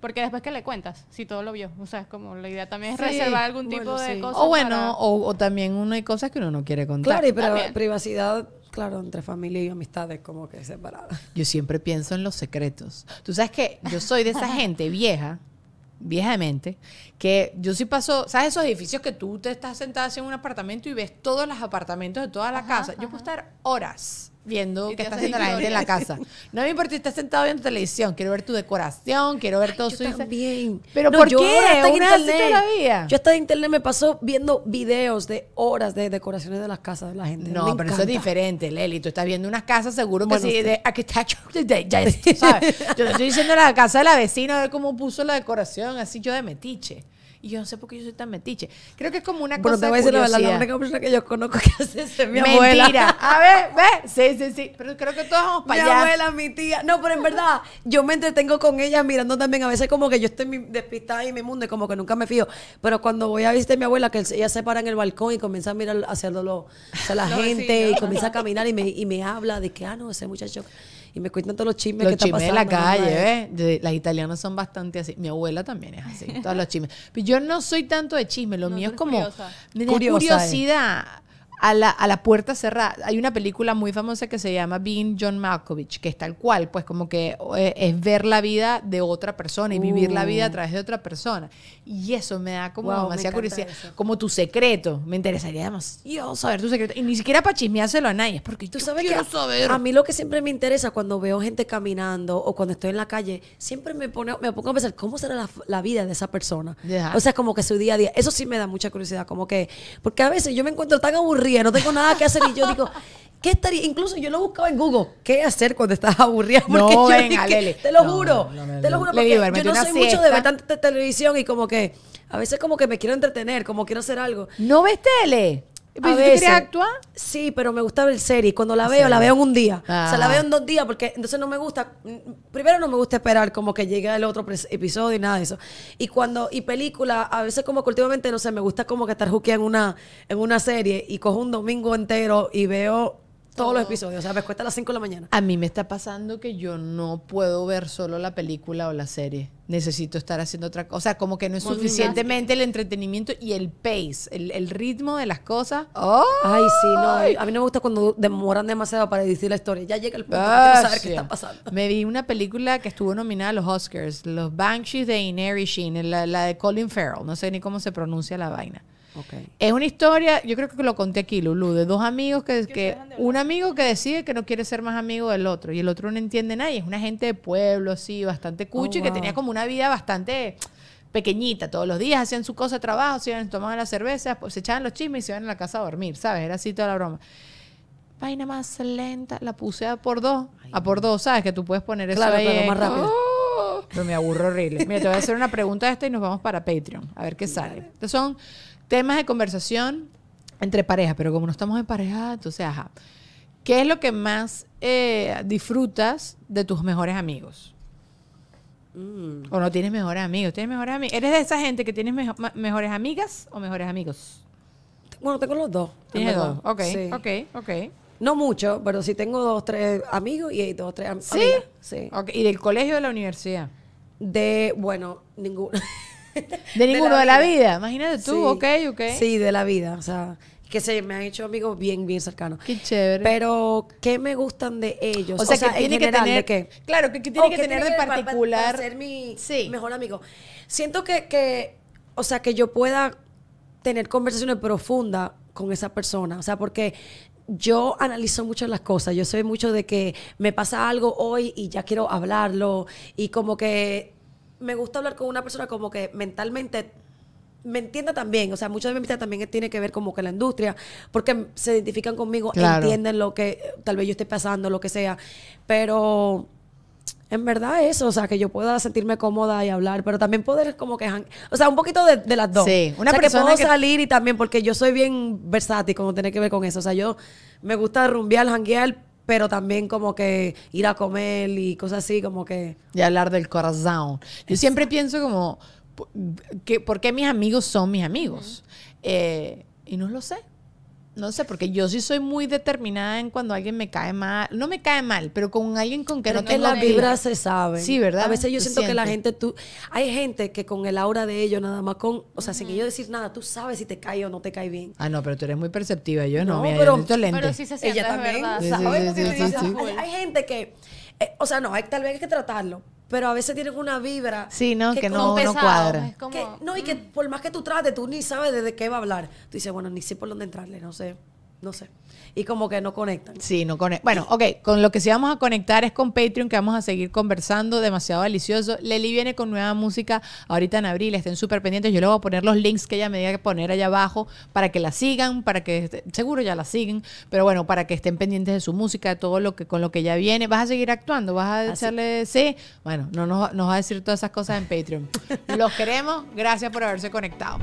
porque después que le cuentas si todo lo vio, o sea, es como la idea también es reservar algún tipo de cosas. O bueno, o, también uno hay cosas que uno no quiere contar. Claro, y pero privacidad claro, entre familia y amistades como que separadas. Yo siempre pienso en los secretos. Tú sabes que yo soy de esa gente vieja, vieja mente, que yo sí paso, ¿sabes esos edificios que tú te estás sentada en un apartamento y ves todos los apartamentos de toda la casa? Yo puedo estar horas viendo qué está haciendo la gente en la casa. No me importa si estás sentado viendo televisión, quiero ver tu decoración, quiero ver todo su también. Pero ¿por qué? Yo hasta en internet me paso viendo videos de horas de decoraciones de las casas de la gente. No, pero eso es diferente, Leli. Tú estás viendo unas casas seguro de ya, sabes. Yo estoy diciendo la casa de la vecina a ver cómo puso la decoración, así yo de metiche. Y yo no sé por qué yo soy tan metiche. Creo que es como una cosa te voy a decir la verdad, única persona que yo conozco que hace mi abuela. A ver, ve. Sí, sí, sí. Pero creo que todos vamos para allá. Mi abuela, mi tía. No, pero en verdad, yo me entretengo con ella mirando también. A veces como que yo estoy despistada y mi mundo y como que nunca me fío. Pero cuando voy a visitar a mi abuela, que ella se para en el balcón y comienza a mirar hacia lo, o la gente y comienza a caminar y me, y me habla de que, ah, no, ese muchacho y me cuentan todos los chismes que chismes está pasando. de la calle, Las italianas son bastante así. Mi abuela también es así, todos los chismes. Pero yo no soy tanto de chismes. lo mío es como eh. curiosidad a la, a la puerta cerrada. Hay una película muy famosa que se llama Being John Malkovich, que es tal cual, pues como que eh, es ver la vida de otra persona y vivir la vida a uh. través de otra persona. Y eso me da como demasiada curiosidad. Como tu secreto. Me interesaría demasiado saber tu secreto. Y ni siquiera para chismeárselo a nadie, porque tú sabes que A mí lo que siempre me interesa cuando veo gente caminando o cuando estoy en la calle, siempre me, pone, me pongo a pensar cómo será la, vida de esa persona. O sea, como que su día a día. Eso sí me da mucha curiosidad, como que, porque a veces yo me encuentro tan aburrido no tengo nada que hacer. Y yo digo, ¿qué estaría? Incluso yo lo buscaba en Google, ¿qué hacer cuando estás aburrida? Porque yo Te lo juro, te lo juro, porque yo no soy mucho de ver tanta televisión y como que a veces como que me quiero entretener, como quiero hacer algo. ¿No ves tele? ¿Y pues a quiere actuar? Sí, pero me gusta ver serie Cuando la veo, la veo en un día. O sea, la veo en dos días porque entonces no me gusta. Primero, no me gusta esperar como que llegue el otro episodio y nada de eso. Y cuando. Y película, a veces como que últimamente, no sé, me gusta como que estar juqueando en una, en una serie y cojo un domingo entero y veo todos los episodios. O sea, me cuesta a las 5 de la mañana. A mí me está pasando que yo no puedo ver solo la película o la serie. Necesito estar haciendo otra cosa. O sea, como que no es suficientemente el entretenimiento y el pace, el, ritmo de las cosas. Ay, sí, no. A mí no me gusta cuando demoran demasiado para decir la historia. Ya llega el punto ah, de saber qué está pasando. Me vi una película que estuvo nominada a los Oscars, Los Banshees de Inerishin, la, la de Colin Farrell. No sé ni cómo se pronuncia la vaina. Es una historia, yo creo que lo conté aquí, Lulu, de dos amigos que, que un amigo que decide que no quiere ser más amigo del otro y el otro no entiende nada y es una gente de pueblo así, bastante cuchi, y oh, que tenía como una vida bastante pequeñita, todos los días hacían su cosa de trabajo, se iban, tomaban las cervezas, pues, se echaban los chismes y se iban a la casa a dormir, ¿sabes? Era así toda la broma vaina más lenta, la puse a por dos. a por dos, ¿sabes? Que tú puedes poner eso claro, ahí. más rápido. ¡Oh! Pero me aburro horrible. Mira, te voy a hacer una pregunta de esta y nos vamos para Patreon. A ver qué sale. Entonces son Temas de conversación entre parejas, pero como no estamos en pareja, entonces, ajá. ¿Qué es lo que más eh, disfrutas de tus mejores amigos? Mm. O no tienes mejores amigos, tienes mejores amigos. ¿Eres de esa gente que tienes mejores amigas o mejores amigos? Bueno, tengo los dos. Tienes dos. Ok, ok, No mucho, pero sí tengo dos, tres amigos y hay dos, tres ¿Sí? Sí. ¿Y del colegio o de la universidad? De, bueno, ninguno. De ninguno, de la, vida. Imagínate tú, ok, Sí, de la vida. O sea, que se me han hecho amigos bien, bien cercanos. Qué chévere. Pero, ¿qué me gustan de ellos? O sea, tiene que tener. ¿de qué? Claro, que, tiene que, tener de particular. Para, ser mi mejor amigo. Siento que, o sea, que yo pueda tener conversaciones profundas con esa persona. O sea, porque yo analizo mucho las cosas. Yo sé mucho de que me pasa algo hoy y ya quiero hablarlo. Y como que me gusta hablar con una persona como que mentalmente me entienda también, o sea, muchas de mis amistades también tiene que ver como que la industria, porque se identifican conmigo, entienden lo que tal vez yo esté pasando, lo que sea, pero en verdad eso, o sea, que yo pueda sentirme cómoda y hablar, pero también poder como que, o sea, un poquito de, las dos. una persona que puedo salir y también, porque yo soy bien versátil como tiene que ver con eso, o sea, yo me gusta rumbear, janguear, pero también como que ir a comer y cosas así, como que... Y hablar del corazón. Yo siempre pienso como, ¿por qué mis amigos son mis amigos? Eh, y no lo sé. No sé, porque yo sí soy muy determinada en cuando alguien me cae mal. No me cae mal, pero con alguien con que pero no que la vibra se sabe. Sí, ¿verdad? A veces yo siento, que la gente, tú. Hay gente que con el aura de ellos, nada más con. O sea, sin que sin ellos decir nada, tú sabes si te cae o no te cae bien. Ah, no, pero tú eres muy perceptiva. Yo no, no mira, pero, pero sí se siente, Ella también. Hay gente que. Eh, o sea, no, hay tal vez hay que tratarlo pero a veces tienen una vibra. Que, no, cuadra. no, y que mm. por más que tú trates, tú ni sabes de qué va a hablar. Tú dices, bueno, ni sé por dónde entrarle, no sé no sé. Y como que no conectan. Sí, no conectan. Bueno, ok, con lo que sí vamos a conectar es con Patreon, que vamos a seguir conversando, demasiado delicioso. Leli viene con nueva música ahorita en abril, estén súper pendientes. Yo le voy a poner los links que ella me diga que poner allá abajo para que la sigan, para que, este, seguro ya la siguen, pero bueno, para que estén pendientes de su música, de todo lo que con lo que ya viene. ¿Vas a seguir actuando? ¿Vas a decirle ah, sí? Bueno, no nos, nos va a decir todas esas cosas en Patreon. los queremos, gracias por haberse conectado.